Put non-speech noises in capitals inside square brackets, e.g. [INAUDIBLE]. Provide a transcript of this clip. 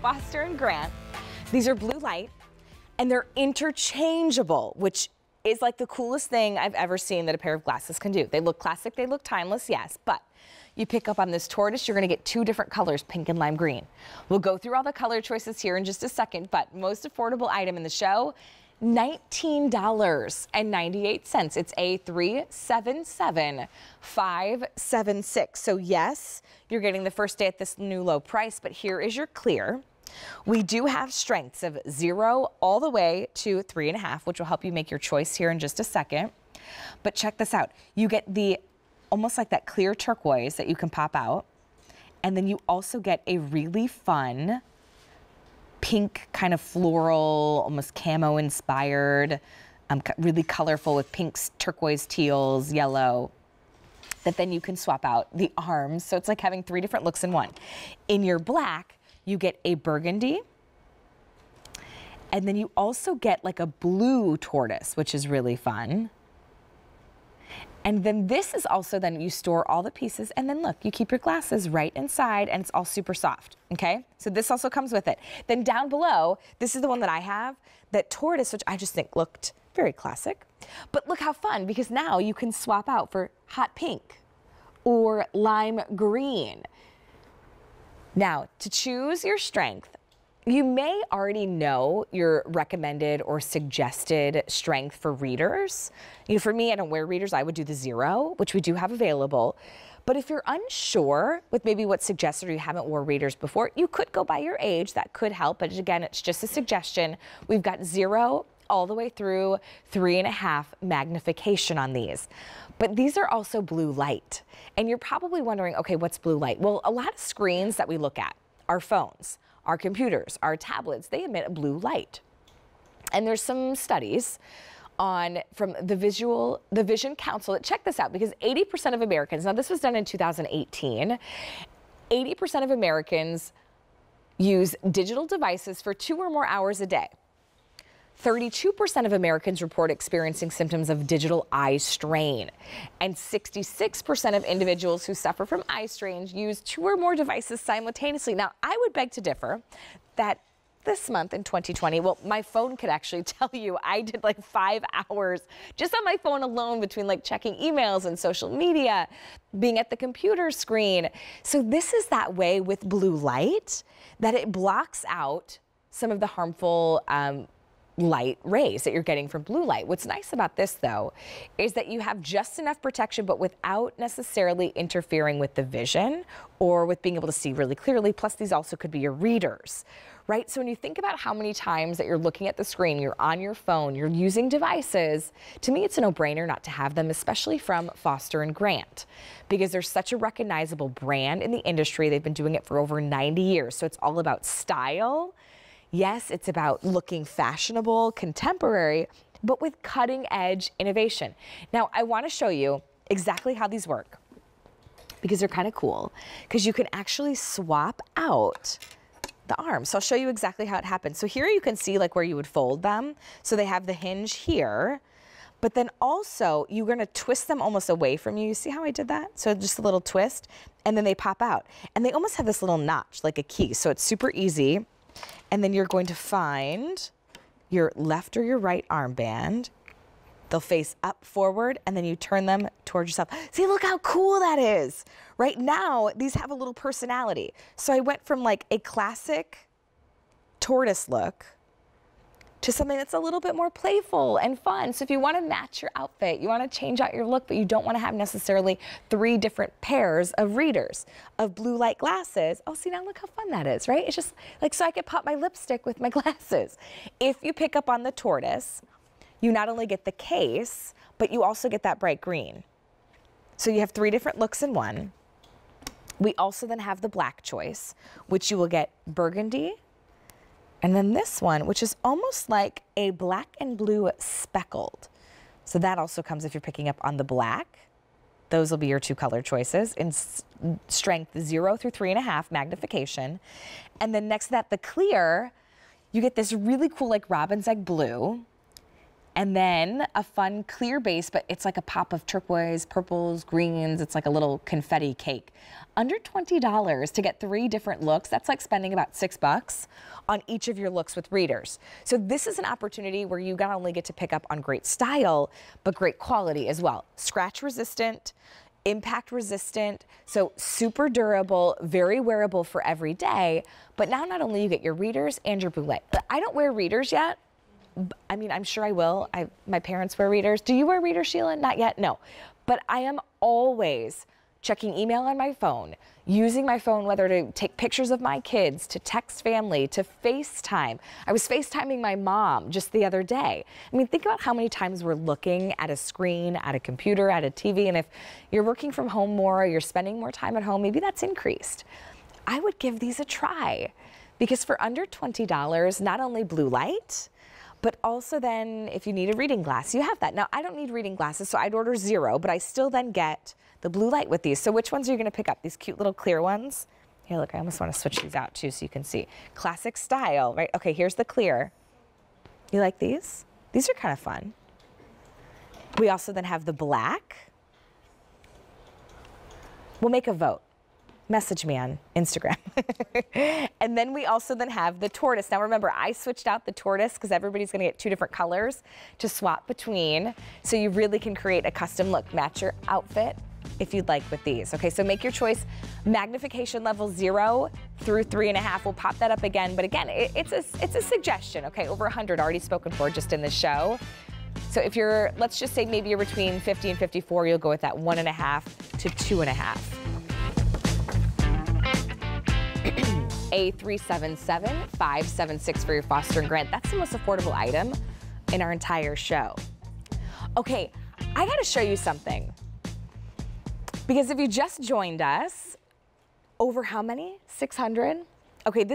Foster and Grant. These are blue light and they're interchangeable, which is like the coolest thing I've ever seen that a pair of glasses can do. They look classic, they look timeless, yes, but you pick up on this tortoise, you're gonna get two different colors, pink and lime green. We'll go through all the color choices here in just a second, but most affordable item in the show, $19.98. It's A377576. So yes, you're getting the first day at this new low price, but here is your clear. We do have strengths of zero all the way to three and a half, which will help you make your choice here in just a second. But check this out. You get the almost like that clear turquoise that you can pop out. And then you also get a really fun pink kind of floral, almost camo inspired, um, really colorful with pinks, turquoise, teals, yellow, that then you can swap out the arms. So it's like having three different looks in one. In your black, you get a burgundy. And then you also get like a blue tortoise, which is really fun. And then this is also then you store all the pieces and then look, you keep your glasses right inside and it's all super soft, okay? So this also comes with it. Then down below, this is the one that I have, that tortoise, which I just think looked very classic. But look how fun, because now you can swap out for hot pink or lime green. Now, to choose your strength, you may already know your recommended or suggested strength for readers. You know, for me, I don't wear readers. I would do the zero, which we do have available. But if you're unsure with maybe what suggested or you haven't wore readers before, you could go by your age. That could help. But again, it's just a suggestion. We've got zero all the way through three and a half magnification on these. But these are also blue light. And you're probably wondering, okay, what's blue light? Well, a lot of screens that we look at, our phones, our computers, our tablets, they emit a blue light. And there's some studies on from the visual the vision council check this out because 80% of americans now this was done in 2018 80% of americans use digital devices for two or more hours a day 32% of Americans report experiencing symptoms of digital eye strain. And 66% of individuals who suffer from eye strain use two or more devices simultaneously. Now, I would beg to differ that this month in 2020. Well, my phone could actually [LAUGHS] tell you I did like five hours just on my phone alone between like checking emails and social media, being at the computer screen. So this is that way with blue light that it blocks out some of the harmful um, light rays that you're getting from blue light. What's nice about this though is that you have just enough protection but without necessarily interfering with the vision or with being able to see really clearly. Plus these also could be your readers, right? So when you think about how many times that you're looking at the screen, you're on your phone, you're using devices, to me it's a no-brainer not to have them, especially from Foster and Grant because they're such a recognizable brand in the industry. They've been doing it for over 90 years. So it's all about style Yes, it's about looking fashionable, contemporary, but with cutting edge innovation. Now, I want to show you exactly how these work because they're kind of cool because you can actually swap out the arm. So I'll show you exactly how it happens. So here you can see like where you would fold them. So they have the hinge here, but then also you're gonna twist them almost away from you. You see how I did that? So just a little twist and then they pop out and they almost have this little notch like a key. So it's super easy and then you're going to find your left or your right armband. They'll face up forward and then you turn them towards yourself. See, look how cool that is. Right now, these have a little personality. So I went from like a classic tortoise look to something that's a little bit more playful and fun. So if you want to match your outfit, you want to change out your look, but you don't want to have necessarily three different pairs of readers of blue light glasses. Oh, see now look how fun that is, right? It's just like so I could pop my lipstick with my [LAUGHS] glasses. If you pick up on the tortoise, you not only get the case, but you also get that bright green. So you have three different looks in one. We also then have the black choice, which you will get burgundy, and then this one, which is almost like a black and blue speckled. So that also comes if you're picking up on the black. Those will be your two color choices in strength zero through three and a half magnification. And then next to that, the clear, you get this really cool like robin's egg blue. And then a fun clear base, but it's like a pop of turquoise, purples, greens. It's like a little confetti cake. Under $20 to get three different looks, that's like spending about six bucks on each of your looks with readers. So this is an opportunity where you not only get to pick up on great style, but great quality as well. Scratch resistant, impact resistant, so super durable, very wearable for every day. But now not only you get your readers and your boulet. I don't wear readers yet, I mean, I'm sure I will. I, my parents were readers. Do you wear readers, Sheila? Not yet? No. But I am always checking email on my phone, using my phone whether to take pictures of my kids, to text family, to FaceTime. I was FaceTiming my mom just the other day. I mean, think about how many times we're looking at a screen, at a computer, at a TV, and if you're working from home more, you're spending more time at home, maybe that's increased. I would give these a try because for under $20, not only blue light, but also then if you need a reading glass, you have that. Now I don't need reading glasses, so I'd order zero, but I still then get the blue light with these. So which ones are you gonna pick up? These cute little clear ones? Here, look, I almost wanna switch these out too so you can see. Classic style, right? Okay, here's the clear. You like these? These are kind of fun. We also then have the black. We'll make a vote message me on Instagram. [LAUGHS] and then we also then have the tortoise. Now remember, I switched out the tortoise because everybody's gonna get two different colors to swap between. So you really can create a custom look, match your outfit if you'd like with these. Okay, so make your choice. Magnification level zero through three and a half. We'll pop that up again, but again, it, it's, a, it's a suggestion, okay? Over 100 already spoken for just in this show. So if you're, let's just say maybe you're between 50 and 54, you'll go with that one and a half to two and a half. a 377-576 for your fostering grant. That's the most affordable item in our entire show. Okay, I gotta show you something. Because if you just joined us, over how many? 600? Okay, this